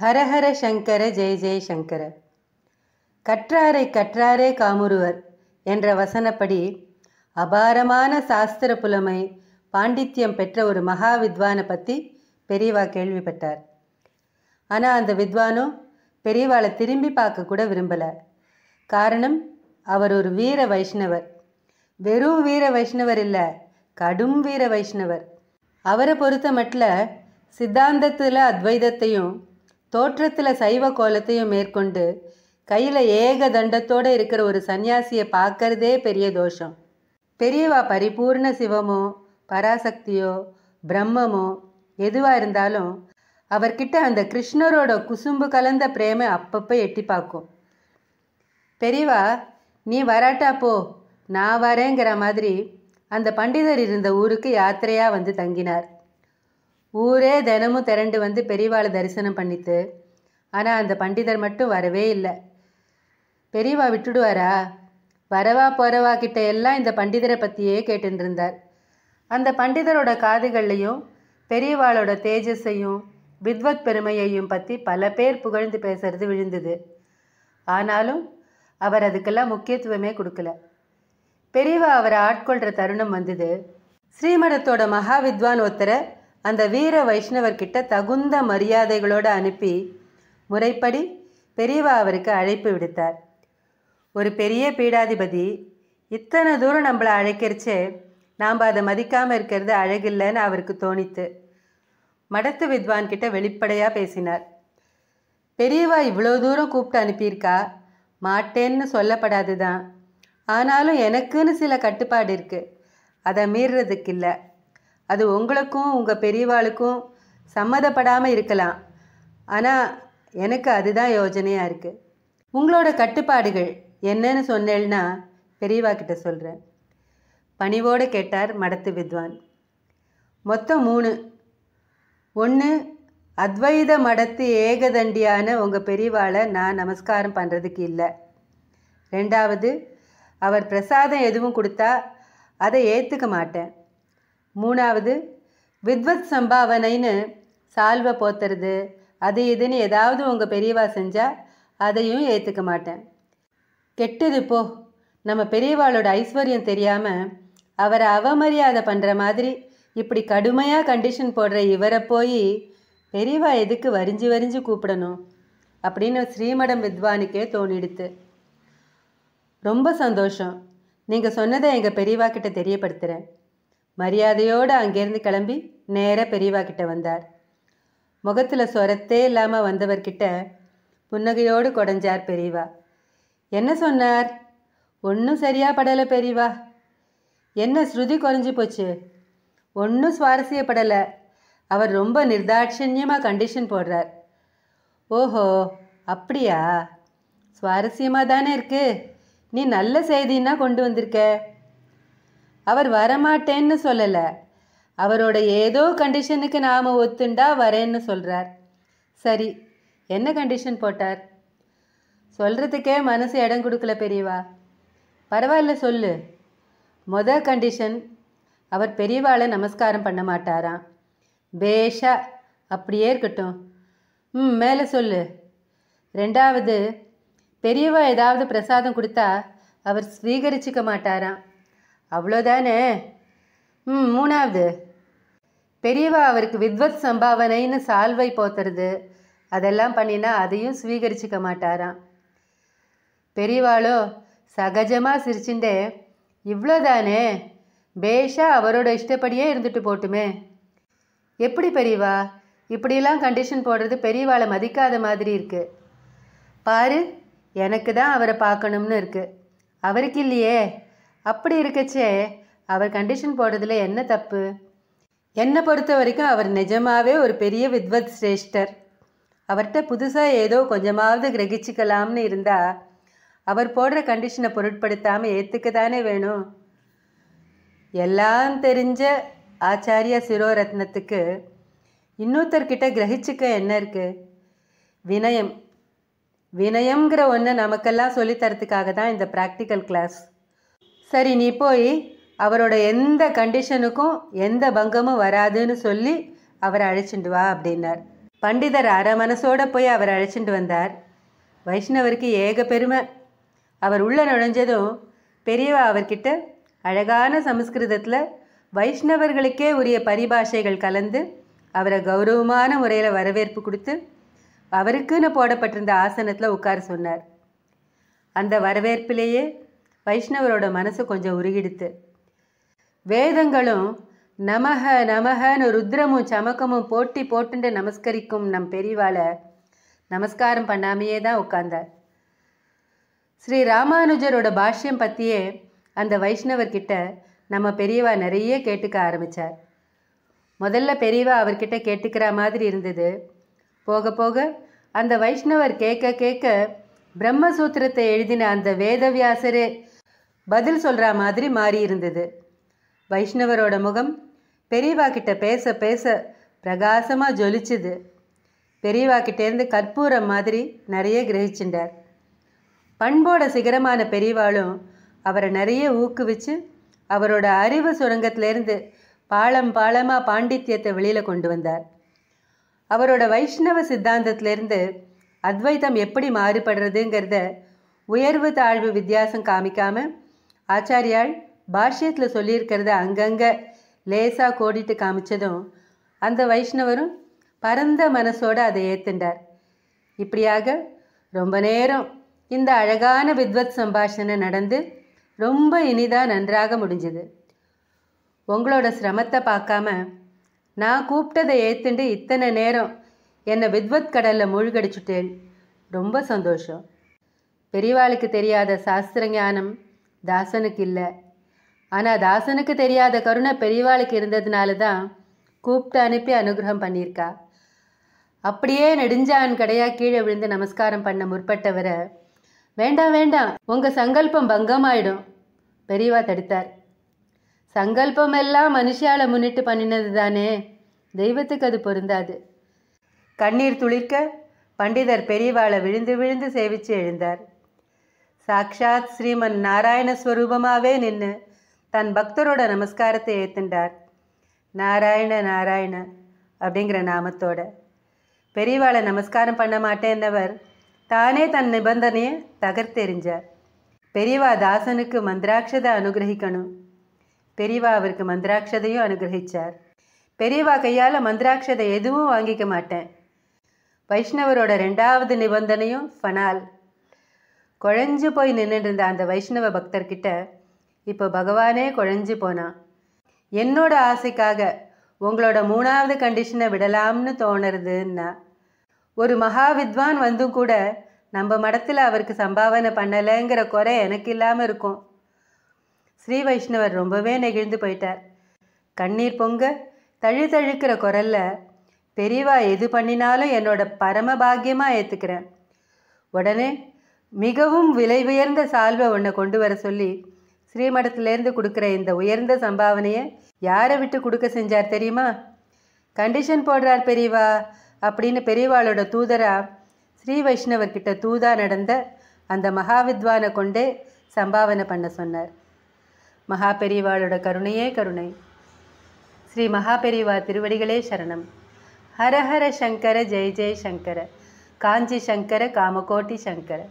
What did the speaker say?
ஹரஹர சங்கர ஜெய ஜெய சங்கர கற்றாரை கற்றாரே காமுருவர் என்ற வசனப்படி அபாரமான சாஸ்திர புலமை பாண்டித்யம் பெற்ற ஒரு மகா வித்வானை பற்றி பெரியவா கேள்விப்பட்டார் ஆனால் அந்த வித்வானும் பெரியவாளை திரும்பி பார்க்க கூட விரும்பலை காரணம் அவர் ஒரு வீர வைஷ்ணவர் வெறும் வீர வைஷ்ணவர் இல்லை கடும் வீர வைஷ்ணவர் அவரை பொறுத்த மட்டில் சித்தாந்தத்தில் அத்வைதத்தையும் தோற்றத்தில் சைவ கோலத்தையும் மேற்கொண்டு கையில் ஏக தண்டத்தோடு இருக்கிற ஒரு சன்னியாசியை பார்க்கறதே பெரிய தோஷம் பெரியவா பரிபூர்ண சிவமோ பராசக்தியோ பிரம்மமோ எதுவாக இருந்தாலும் அவர்கிட்ட அந்த கிருஷ்ணரோட குசும்பு கலந்த பிரேமை அப்பப்போ எட்டி பார்க்கும் பெரியவா நீ வராட்டா போ நான் வரேங்கிற மாதிரி அந்த பண்டிதர் இருந்த ஊருக்கு யாத்திரையாக வந்து தங்கினார் ஊரே தினமும் திரண்டு வந்து பெரியவாளை தரிசனம் பண்ணித்து ஆனால் அந்த பண்டிதர் மட்டும் வரவே இல்லை பெரியவா விட்டுடுவாரா வரவா போறவா கிட்ட எல்லாம் இந்த பண்டிதரை பற்றியே கேட்டுருந்தார் அந்த பண்டிதரோட காதுகள்லையும் பெரியவாளோட தேஜஸையும் வித்வத் பெருமையையும் பற்றி பல பேர் புகழ்ந்து பேசுறது விழுந்தது ஆனாலும் அவர் அதுக்கெல்லாம் முக்கியத்துவமே கொடுக்கல பெரியவா அவரை ஆட்கொள்கிற தருணம் வந்தது ஸ்ரீமடத்தோட மகா வித்வான் ஒருத்தரை அந்த வீர வைஷ்ணவர் கிட்ட தகுந்த மரியாதைகளோடு அனுப்பி முறைப்படி பெரியவா அவருக்கு அழைப்பு விடுத்தார் ஒரு பெரிய பீடாதிபதி இத்தனை தூரம் நம்மளை அழைக்கிறச்சே நாம் அதை மதிக்காமல் இருக்கிறது அழகில்லைன்னு அவருக்கு தோணித்து மடத்து வித்வான் கிட்ட வெளிப்படையாக பேசினார் பெரியவா இவ்வளோ தூரம் கூப்பிட்டு அனுப்பியிருக்கா மாட்டேன்னு சொல்லப்படாது தான் ஆனாலும் எனக்குன்னு சில கட்டுப்பாடு இருக்குது அதை மீறுறதுக்கு இல்லை அது உங்களுக்கும் உங்கள் பெரியவாளுக்கும் சம்மதப்படாமல் இருக்கலாம் ஆனால் எனக்கு அதுதான் யோஜனையாக இருக்குது உங்களோட கட்டுப்பாடுகள் என்னன்னு சொன்னேன்னா பெரியவா கிட்ட சொல்கிறேன் பணிவோடு கேட்டார் மடத்து வித்வான் மொத்தம் மூணு ஒன்று அத்வைத மடத்து ஏகதண்டியான உங்கள் பெரியவாளை நான் நமஸ்காரம் பண்ணுறதுக்கு இல்லை ரெண்டாவது அவர் பிரசாதம் எதுவும் கொடுத்தா அதை ஏற்றுக்க மாட்டேன் மூணாவது வித்வத் சம்பாவனைன்னு சால்வை போத்துறது அது இதுன்னு ஏதாவது உங்கள் பெரியவா செஞ்சால் அதையும் ஏற்றுக்க மாட்டேன் கெட்டது போ நம்ம பெரியவாளோட ஐஸ்வர்யம் தெரியாமல் அவரை அவமரியாதை பண்ணுற மாதிரி இப்படி கடுமையாக கண்டிஷன் போடுற இவரை போய் பெரியவா எதுக்கு வரிஞ்சு வரிஞ்சு கூப்பிடணும் அப்படின்னு ஸ்ரீமடம் வித்வானுக்கே தோணிடுத்து ரொம்ப சந்தோஷம் நீங்கள் சொன்னதை எங்கள் பெரியவா கிட்ட தெரியப்படுத்துகிறேன் மரியாதையோடு அங்கேருந்து கிளம்பி நேராக பெரியவா கிட்ட வந்தார் முகத்தில் சொரத்தே இல்லாமல் வந்தவர்கிட்ட புன்னகையோடு கொடைஞ்சார் பெரியவா என்ன சொன்னார் ஒன்றும் சரியாக படலை பெரியவா என்ன ஸ்ருதி குறைஞ்சி போச்சு ஒன்றும் சுவாரஸ்யப்படலை அவர் ரொம்ப நிர்தாட்சண்யமாக கண்டிஷன் போடுறார் ஓஹோ அப்படியா சுவாரஸ்யமாக தானே இருக்கு நீ நல்ல செய்தின்னா கொண்டு வந்திருக்க அவர் வரமாட்டேன்னு சொல்லலை அவரோட ஏதோ கண்டிஷனுக்கு நாம் ஒத்துண்டா வரேன்னு சொல்கிறார் சரி என்ன கண்டிஷன் போட்டார் சொல்கிறதுக்கே மனசு இடம் கொடுக்கல பெரியவா பரவாயில்ல சொல்லு மொத கண்டிஷன் அவர் பெரியவாளை நமஸ்காரம் பண்ண மாட்டாராம் பேஷா அப்படியே இருக்கட்டும் ம் மேலே சொல்லு ரெண்டாவது பெரியவா ஏதாவது பிரசாதம் கொடுத்தா அவர் ஸ்வீகரிச்சிக்க மாட்டாராம் அவ்வளோதானே ம் மூணாவது பெரியவா அவருக்கு வித்வத் சம்பாவனைன்னு சால்வை போத்துறது அதெல்லாம் பண்ணினா அதையும் ஸ்வீகரிச்சிக்க மாட்டாராம் பெரியவாளோ சகஜமாக சிரிச்சுண்டே இவ்வளோதானே பேஷா அவரோட இஷ்டப்படியே இருந்துட்டு போட்டுமே எப்படி பெரியவா இப்படிலாம் கண்டிஷன் போடுறது பெரியவாளை மதிக்காத மாதிரி இருக்குது பாரு எனக்கு தான் அவரை பார்க்கணும்னு இருக்குது அவருக்கு இல்லையே அப்படி இருக்கச்சே அவர் கண்டிஷன் போடுறதுல என்ன தப்பு என்னை பொறுத்த வரைக்கும் அவர் நிஜமாவே ஒரு பெரிய வித்வத் சிரேஷ்டர் அவர்கிட்ட புதுசாக ஏதோ கொஞ்சமாவது கிரகிச்சிக்கலாம்னு இருந்தால் அவர் போடுற கண்டிஷனை பொருட்படுத்தாமல் ஏற்றுக்க தானே வேணும் எல்லாம் தெரிஞ்ச ஆச்சாரியா சிரோரத்னத்துக்கு இன்னொருத்தர்கிட்ட கிரகிச்சிக்க என்ன இருக்குது வினயம் வினயம்ங்கிற ஒன்று நமக்கெல்லாம் சொல்லித்தரத்துக்காக தான் இந்த ப்ராக்டிக்கல் கிளாஸ் சரி நீ போய் அவரோட எந்த கண்டிஷனுக்கும் எந்த பங்கமும் வராதுன்னு சொல்லி அவரை அழைச்சிட்டு வா அப்படின்னார் பண்டிதர் அரை மனசோட போய் அவர் அழைச்சிட்டு வந்தார் வைஷ்ணவருக்கு ஏக பெருமை அவர் உள்ளே நுழைஞ்சதும் பெரியவா அவர்கிட்ட அழகான சமஸ்கிருதத்தில் வைஷ்ணவர்களுக்கே உரிய பரிபாஷைகள் கலந்து அவரை கௌரவமான முறையில் வரவேற்பு கொடுத்து அவருக்குன்னு போடப்பட்டிருந்த ஆசனத்தில் உட்கார சொன்னார் அந்த வரவேற்பிலேயே வைஷ்ணவரோட மனசு கொஞ்சம் உருகிடுத்து வேதங்களும் நமக நமகன்னு ருத்ரமும் சமக்கமும் போட்டி போட்டுண்டு நமஸ்கரிக்கும் நம் பெரிவால நமஸ்காரம் பண்ணாமையே தான் உட்கார்ந்தார் ஸ்ரீ ராமானுஜரோட பாஷ்யம் பற்றியே அந்த வைஷ்ணவர்கிட்ட நம்ம பெரியவா நிறைய கேட்டுக்க ஆரம்பித்தார் முதல்ல பெரியவா அவர்கிட்ட கேட்டுக்கிற மாதிரி இருந்தது போக போக அந்த வைஷ்ணவர் கேட்க கேட்க பிரம்மசூத்திரத்தை எழுதின அந்த வேதவியாசரே பதில் சொல்கிற மாதிரி மாறி இருந்தது வைஷ்ணவரோட முகம் பெரியவா கிட்ட பேச பேச பிரகாசமாக ஜொலிச்சுது பெரியவா கிட்டேருந்து கற்பூரம் மாதிரி நிறைய கிரகிச்சுட்டார் பண்போட சிகரமான பெரியவாளும் அவரை நிறைய ஊக்குவிச்சு அவரோட அறிவு சுரங்கத்திலேருந்து பாலம் பாலமாக பாண்டித்யத்தை வெளியில் கொண்டு வந்தார் அவரோட வைஷ்ணவ சித்தாந்தத்திலேருந்து அத்வைத்தம் எப்படி மாறுபடுறதுங்கிறத உயர்வு தாழ்வு வித்தியாசம் காமிக்காமல் ஆச்சாரியால் பாஷ்யத்தில் சொல்லியிருக்கிறத அங்கங்கே லேசாக கோடிட்டு காமிச்சதும் அந்த வைஷ்ணவரும் பரந்த மனசோடு அதை ஏற்றுண்டார் இப்படியாக ரொம்ப நேரம் இந்த அழகான வித்வத் சம்பாஷணை நடந்து ரொம்ப இனிதாக நன்றாக முடிஞ்சது உங்களோட சிரமத்தை பார்க்காம நான் கூப்பிட்டதை ஏற்றுண்டு இத்தனை நேரம் என்னை வித்வத் கடலில் மூழ்கடிச்சுட்டேன் ரொம்ப சந்தோஷம் பெரியவாளுக்கு தெரியாத சாஸ்திர ஞானம் தாசனுக்கு இல்லை ஆனால் தாசனுக்கு தெரியாத கருணை பெரியவாளுக்கு இருந்ததுனால தான் கூப்பிட்டு அனுப்பி அனுகிரகம் பண்ணியிருக்கா அப்படியே நெடுஞ்சான் கடையாக கீழே விழுந்து நமஸ்காரம் பண்ண முற்பட்டவரை வேண்டாம் வேண்டாம் உங்கள் சங்கல்பம் பங்கமாயிடும் பெரியவா தடுத்தார் சங்கல்பம் எல்லாம் மனுஷால முன்னிட்டு பண்ணினது தானே தெய்வத்துக்கு அது பொருந்தாது கண்ணீர் துளிர்க்க பண்டிதர் பெரியவாளை விழுந்து விழுந்து சேவிச்சு எழுந்தார் சாக்ஷாத் ஸ்ரீமன் நாராயணஸ்வரூபமாகவே நின்று தன் பக்தரோட நமஸ்காரத்தை ஏற்றுண்டார் நாராயண நாராயண அப்படிங்கிற நாமத்தோட பெரியவாளை நமஸ்காரம் பண்ண மாட்டேன்னவர் தானே தன் நிபந்தனையை தகர்த்தெறிஞ்சார் பெரியவா தாசனுக்கு மந்திராட்சதை அனுகிரகிக்கணும் பெரியவா அவருக்கு மந்திராட்சதையும் அனுகிரகிச்சார் பெரியவா கையால் மந்திராட்சதை எதுவும் வாங்கிக்க மாட்டேன் வைஷ்ணவரோட ரெண்டாவது நிபந்தனையும் ஃபனால் குழஞ்சு போய் நின்றுட்டு இருந்த அந்த வைஷ்ணவ பக்தர்கிட்ட இப்போ பகவானே குழஞ்சு போனான் என்னோட ஆசைக்காக உங்களோட மூணாவது கண்டிஷனை விடலாம்னு தோணுறதுன்னா ஒரு மகா வித்வான் வந்தும் கூட நம்ம மடத்தில் அவருக்கு சம்பாவனை பண்ணலைங்கிற குறை எனக்கு இல்லாமல் இருக்கும் ஸ்ரீ வைஷ்ணவர் ரொம்பவே நெகிழ்ந்து போயிட்டார் கண்ணீர் பொங்க தழு தழுக்கிற குரல்ல பெரியவா எது பண்ணினாலும் என்னோட பரம பாக்கியமாக ஏற்றுக்கிறேன் உடனே மிகவும் விலை உயர்ந்த சால்வை ஒன்றை கொண்டு வர சொல்லி ஸ்ரீமடத்துலேருந்து கொடுக்குற இந்த உயர்ந்த சம்பாவனையை யாரை விட்டு கொடுக்க செஞ்சார் தெரியுமா கண்டிஷன் போடுறார் பெரியவா அப்படின்னு பெரியவாளோட தூதரா ஸ்ரீ வைஷ்ணவர்கிட்ட தூதா நடந்த அந்த மகாவித்வானை கொண்டே சம்பாவனை பண்ண சொன்னார் மகா பெரியவாளோட கருணையே கருணை ஸ்ரீ மகா பெரியவா திருவடிகளே சரணம் ஹரஹர சங்கர ஜெய் ஜெய் சங்கர காஞ்சி சங்கர காமகோட்டி சங்கர